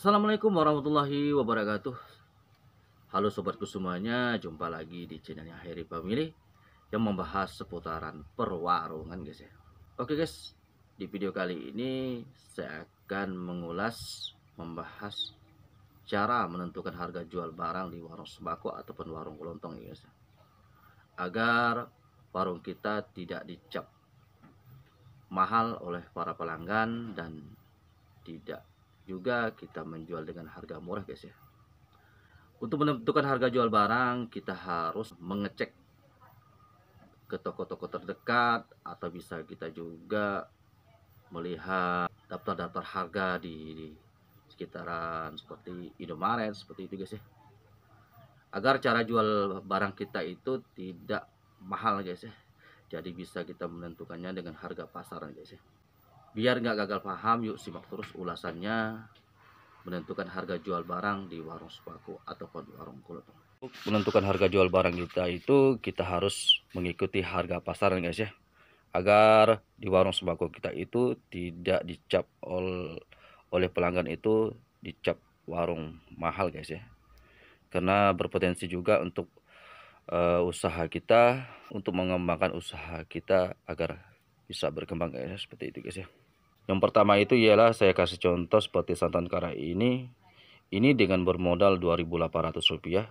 Assalamualaikum warahmatullahi wabarakatuh Halo sobatku semuanya Jumpa lagi di channelnya Heri Pemilih Yang membahas seputaran perwarungan guys ya Oke guys Di video kali ini Saya akan mengulas Membahas Cara menentukan harga jual barang di warung sembako Ataupun warung kelontong ya guys ya. Agar warung kita tidak dicap Mahal oleh para pelanggan Dan tidak juga kita menjual dengan harga murah guys ya untuk menentukan harga jual barang kita harus mengecek ke toko-toko terdekat atau bisa kita juga melihat daftar-daftar harga di, sekitaran seperti Indomaret seperti itu guys ya agar cara jual barang kita itu tidak mahal guys ya jadi bisa kita menentukannya dengan harga pasaran guys ya Biar nggak gagal paham, yuk simak terus ulasannya menentukan harga jual barang di warung sembako ataupun warung kulit. menentukan harga jual barang kita itu kita harus mengikuti harga pasaran guys ya. Agar di warung sembako kita itu tidak dicap ol, oleh pelanggan itu dicap warung mahal guys ya. Karena berpotensi juga untuk uh, usaha kita untuk mengembangkan usaha kita agar bisa berkembang ya seperti itu guys ya yang pertama itu ialah saya kasih contoh seperti santan kara ini ini dengan bermodal 2.800 rupiah.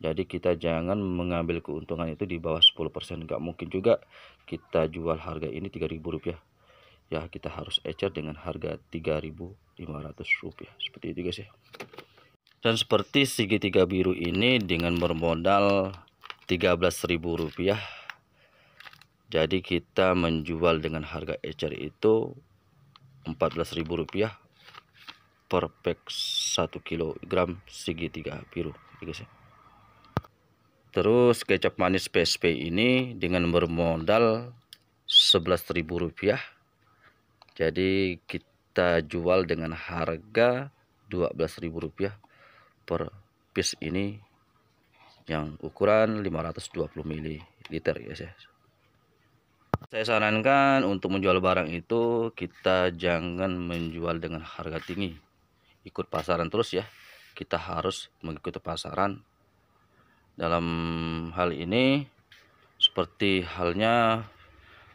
jadi kita jangan mengambil keuntungan itu di bawah 10% nggak mungkin juga kita jual harga ini 3.000 rupiah. ya kita harus ecer dengan harga 3.500 rupiah seperti itu guys ya dan seperti segitiga biru ini dengan bermodal 13.000 rupiah. Jadi kita menjual dengan harga ecer itu Rp14.000 per pack 1 kg segitiga biru gitu Terus kecap manis PSP ini dengan bermodal Rp11.000 jadi kita jual dengan harga Rp12.000 per piece ini yang ukuran 520 ml ya saya sarankan untuk menjual barang itu kita jangan menjual dengan harga tinggi ikut pasaran terus ya kita harus mengikuti pasaran dalam hal ini seperti halnya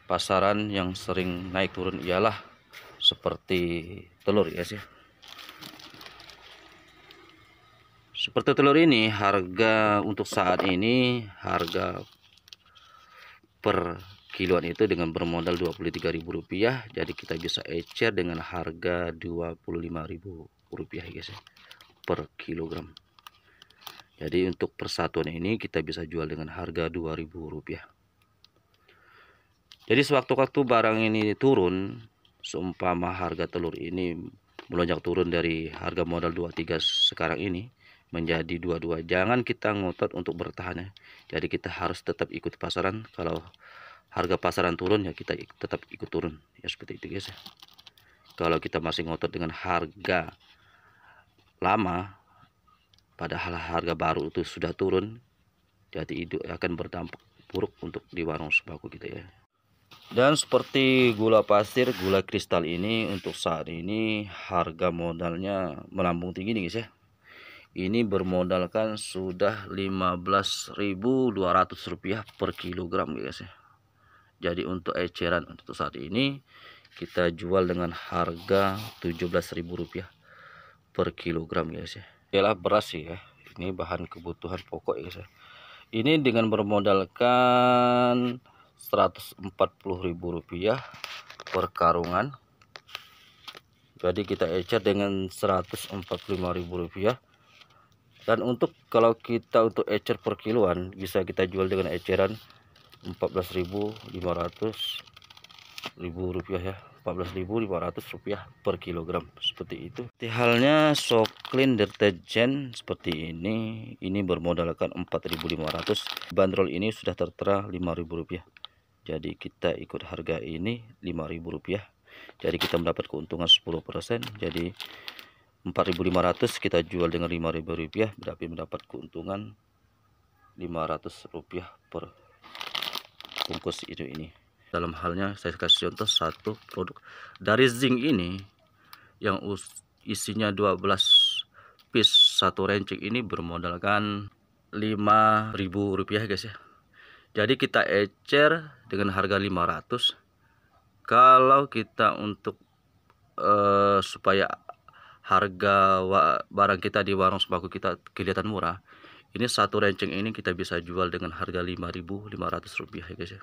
pasaran yang sering naik turun ialah seperti telur ya sih seperti telur ini harga untuk saat ini harga per kiloan itu dengan bermodal Rp23.000 jadi kita bisa ecer dengan harga Rp25.000 ya guys ya, per kilogram jadi untuk persatuan ini kita bisa jual dengan harga Rp2.000 jadi sewaktu-waktu barang ini turun seumpama harga telur ini melonjak turun dari harga modal 23 sekarang ini menjadi 22 jangan kita ngotot untuk bertahan ya jadi kita harus tetap ikut pasaran kalau harga pasaran turun ya kita tetap ikut turun ya seperti itu guys ya kalau kita masih ngotot dengan harga lama padahal harga baru itu sudah turun jadi itu akan berdampak buruk untuk di warung sembako kita ya dan seperti gula pasir gula kristal ini untuk saat ini harga modalnya melambung tinggi nih guys ya ini bermodalkan sudah 15.200 rupiah per kilogram guys ya jadi untuk eceran untuk saat ini kita jual dengan harga Rp17.000 per kilogram guys ya. Ialah beras sih ya. Ini bahan kebutuhan pokok ya guys ya. Ini dengan bermodalkan Rp140.000 per karungan. Jadi kita ecer dengan Rp145.000 dan untuk kalau kita untuk ecer per kiloan bisa kita jual dengan eceran 14.500 rupiah ya 14.500 rupiah per kilogram seperti itu di halnya soft clean deterjen seperti ini ini bermodalkan 4.500 bandrol ini sudah tertera 5.000 rupiah jadi kita ikut harga ini 5.000 rupiah jadi kita mendapat keuntungan 10% jadi 4.500 kita jual dengan 5.000 rupiah berarti mendapat keuntungan 500 rupiah per bungkus itu ini dalam halnya saya kasih contoh satu produk dari zinc ini yang isinya 12 piece satu rencik ini bermodalkan 5000 rupiah guys ya jadi kita ecer dengan harga 500 kalau kita untuk uh, supaya harga barang kita di warung sembako kita kelihatan murah ini satu renceng ini kita bisa jual dengan harga 5.500 rupiah ya guys ya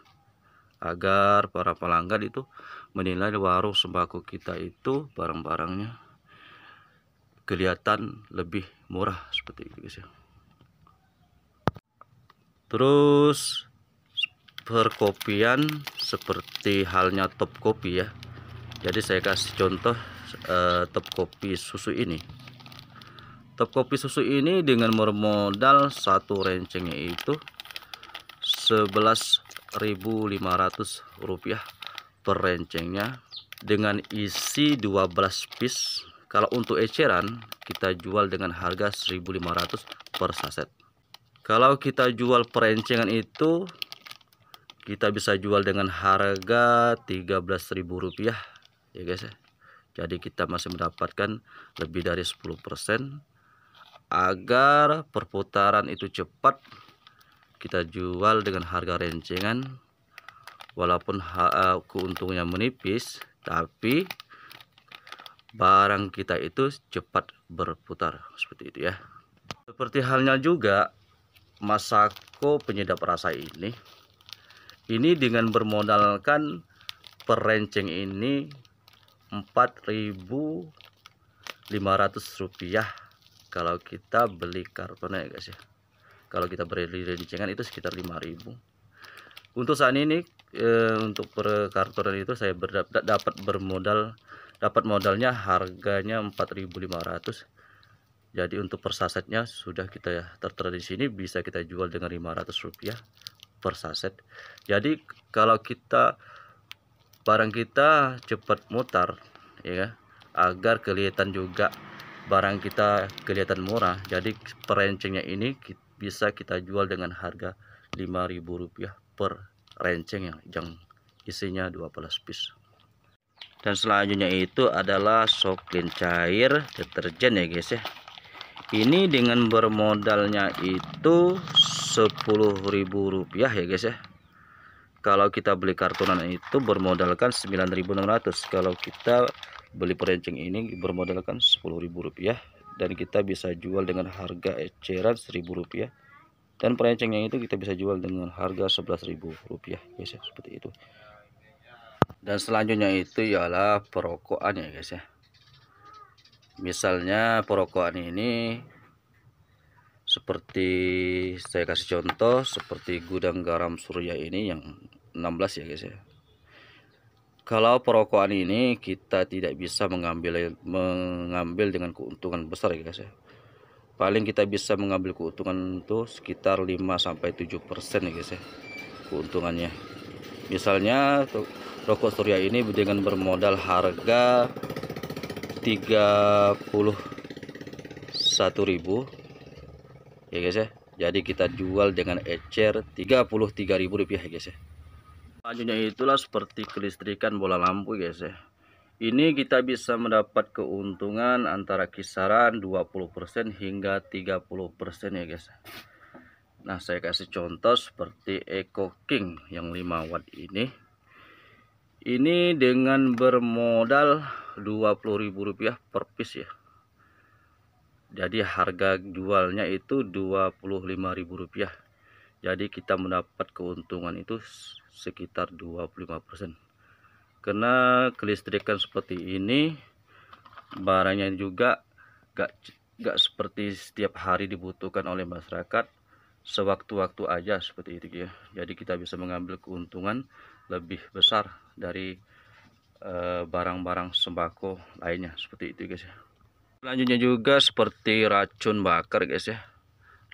agar para pelanggan itu menilai warung sembako kita itu barang-barangnya kelihatan lebih murah seperti itu guys ya terus perkopian seperti halnya top kopi ya jadi saya kasih contoh eh, top kopi susu ini Top kopi susu ini dengan bermodal satu rencengnya itu rp rupiah per rencengnya dengan isi 12 piece. Kalau untuk eceran kita jual dengan harga 1.500 per saset. Kalau kita jual perencengan itu kita bisa jual dengan harga 13.000 rupiah, ya guys ya. Jadi kita masih mendapatkan lebih dari 10% agar perputaran itu cepat kita jual dengan harga rencengan walaupun eh, keuntungannya menipis tapi barang kita itu cepat berputar seperti itu ya seperti halnya juga masako penyedap rasa ini ini dengan bermodalkan perenceng ini 4.500 rupiah kalau kita beli kartonnya ya guys ya kalau kita beli rencengan itu sekitar 5000 untuk saat ini e, untuk per karton itu saya berdapat, dapat bermodal dapat modalnya harganya 4500 jadi untuk persasetnya sudah kita ya, tertera di sini bisa kita jual dengan 500 rupiah per saset jadi kalau kita barang kita cepat mutar ya kan? agar kelihatan juga barang kita kelihatan murah jadi perencengnya ini bisa kita jual dengan harga Rp5.000 per renceng yang, isinya 12 piece dan selanjutnya itu adalah soklin cair deterjen ya guys ya ini dengan bermodalnya itu Rp10.000 ya guys ya kalau kita beli kartunan itu bermodalkan 9.600 kalau kita beli perenceng ini bermodalkan Rp10.000 dan kita bisa jual dengan harga eceran Rp1.000 dan perencengnya itu kita bisa jual dengan harga Rp11.000 guys ya seperti itu dan selanjutnya itu ialah perokokan ya guys ya misalnya perokokan ini seperti saya kasih contoh seperti gudang garam surya ini yang 16 ya guys ya kalau perokokan ini kita tidak bisa mengambil mengambil dengan keuntungan besar ya guys ya paling kita bisa mengambil keuntungan itu sekitar 5 sampai 7 persen ya guys ya keuntungannya misalnya rokok surya ini dengan bermodal harga 31.000 ya guys ya jadi kita jual dengan ecer 33.000 rupiah ya guys ya selanjutnya itulah seperti kelistrikan bola lampu guys ya ini kita bisa mendapat keuntungan antara kisaran 20% hingga 30% ya guys nah saya kasih contoh seperti Eco King yang 5 watt ini ini dengan bermodal Rp20.000 per piece ya jadi harga jualnya itu Rp25.000 jadi kita mendapat keuntungan itu sekitar 25% karena kelistrikan seperti ini barangnya juga gak, gak seperti setiap hari dibutuhkan oleh masyarakat sewaktu-waktu aja seperti itu ya jadi kita bisa mengambil keuntungan lebih besar dari eh, barang-barang sembako lainnya seperti itu guys ya selanjutnya juga seperti racun bakar guys ya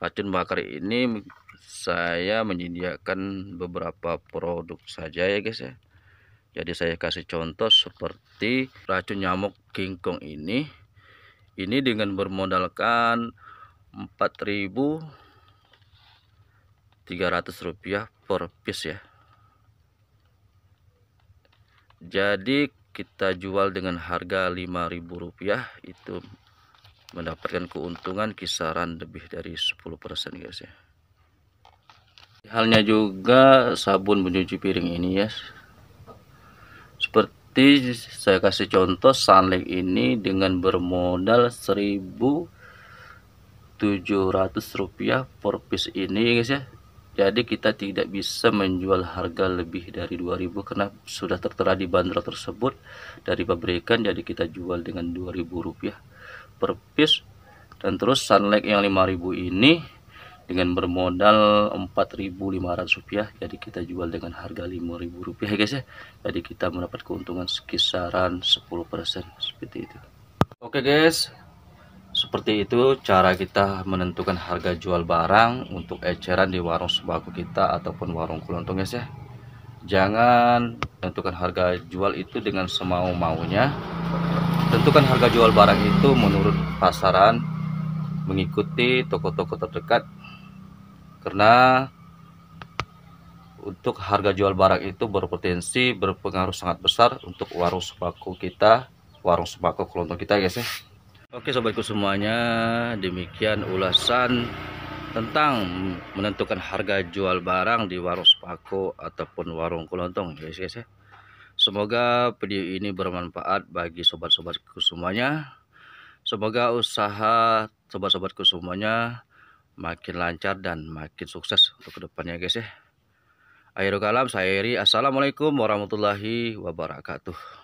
racun bakar ini saya menyediakan beberapa produk saja ya guys ya jadi saya kasih contoh seperti racun nyamuk kingkong ini ini dengan bermodalkan 4.300 rupiah per piece ya jadi kita jual dengan harga 5.000 rupiah itu mendapatkan keuntungan kisaran lebih dari 10% guys ya halnya juga sabun pencuci piring ini ya seperti saya kasih contoh Sunlight ini dengan bermodal 1700 rupiah per piece ini ya guys ya jadi kita tidak bisa menjual harga lebih dari 2000 karena sudah tertera di bandrol tersebut dari pabrikan jadi kita jual dengan 2000 rupiah per piece dan terus sunlight yang 5000 ini dengan bermodal rp rupiah, jadi kita jual dengan harga Rp5.000 rupiah, ya guys ya jadi kita mendapat keuntungan sekisaran 10% seperti itu oke guys seperti itu cara kita menentukan harga jual barang untuk eceran di warung sembako kita ataupun warung kulontong guys ya jangan tentukan harga jual itu dengan semau-maunya tentukan harga jual barang itu menurut pasaran mengikuti toko-toko terdekat karena untuk harga jual barang itu berpotensi berpengaruh sangat besar untuk warung sembako kita, warung sembako kelontong kita guys ya. Oke sobatku semuanya, demikian ulasan tentang menentukan harga jual barang di warung sembako ataupun warung kelontong guys guys ya. Semoga video ini bermanfaat bagi sobat-sobatku semuanya. Semoga usaha sobat-sobatku semuanya makin lancar dan makin sukses untuk kedepannya guys ya. Akhirul kalam saya Iri. Assalamualaikum warahmatullahi wabarakatuh.